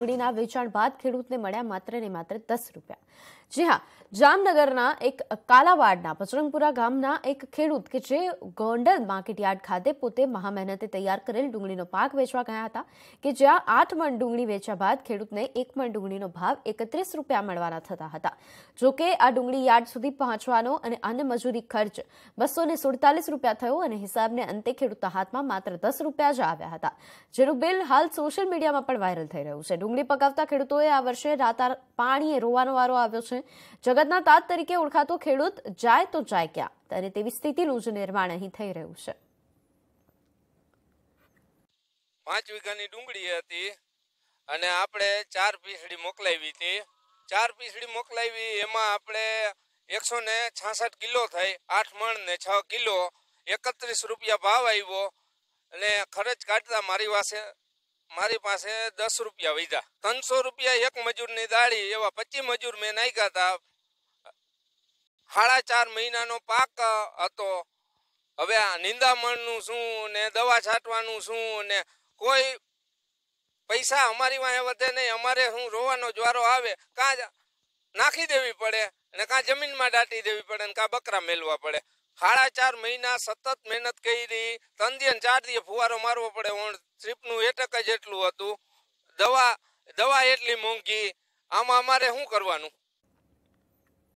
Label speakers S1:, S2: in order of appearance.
S1: ડુંગળીના વેચાણ બાદ ખેડૂતને મળ્યા માત્ર ને માત્ર 10 રૂપિયા જી હા જામનગરના એક કાલાવાડના પસુરંગપુરા ગામના એક ખેડૂત કે જે ગોંડલ માર્કેટયાર્ડ ખાતે પોતે મહા મહેનતે તૈયાર કરેલ ડુંગળીનો પાક વેચવા ગયા હતા કે જે આઠ મણ ડુંગળી વેચાણ બાદ ખેડૂતે એક મણ ડુંગળીનો ભાવ 31 રૂપિયા મળવાનો થતો હતો જો કે આ ડુંગળી યાર્ડ સુધી પહોંચવાનો અને અન્ય મજૂરી ખર્ચ 247 રૂપિયા થયો અને હિસાબને અંતે ખેડૂતતા હાથમાં માત્ર 10 રૂપિયા જ આવ્યા હતા જેનું બિલ હાલ સોશિયલ મીડિયામાં પણ વાયરલ થઈ રહ્યું છે ડુંગળી પકાવતા ખેડૂતોએ આ વર્ષે રાતા પાણીએ રોવાનો વારો આવ્યો છે જગતના તાત તરીકે ઓળખાતો ખેડૂત જાય તો જાય ક્યાં અને તેવી સ્થિતિનું જ નિર્માણ અહીં થઈ રહ્યું છે
S2: પાંચ વીઘાની ડુંગળી હતી અને આપણે ચાર પીસડી મોકલાવી હતી ચાર પીસડી મોકલાવી એમાં આપણે એકસો ને છાસઠ કિલો થઈ આઠ મણ ને છ કિલો એકત્રીસ રૂપિયા ભાવ આવ્યો અને ખર્ચ કાઢતા મારી પાસે મારી પાસે 10 રૂપિયા વીજા 300 રૂપિયા એક મજૂરને દાળી એવા 25 મજૂર મે નાય કાતા હાડા 4 મહિનાનો પાક હતો હવે આ નિંદામણનું છું ને દવા છાટવાનું છું ને કોઈ પૈસા અમારી માં એ વધે નઈ અમારે હું રોવાનો જવારો આવે ક્યાં નાખી દેવી પડે અને ક્યાં જમીનમાં ડાટી દેવી પડે અને ક્યાં બકરા મેલવા પડે ખાડા ચાર મહિના સતત મહેનત કરી ત્રણ ચાર દિવસ ફુવારો મારવો પડે પણ સ્ટ્રીપનું એટક જ એટલું હતું દવા દવા એટલી મોંઘી આમાં અમારે શું કરવાનું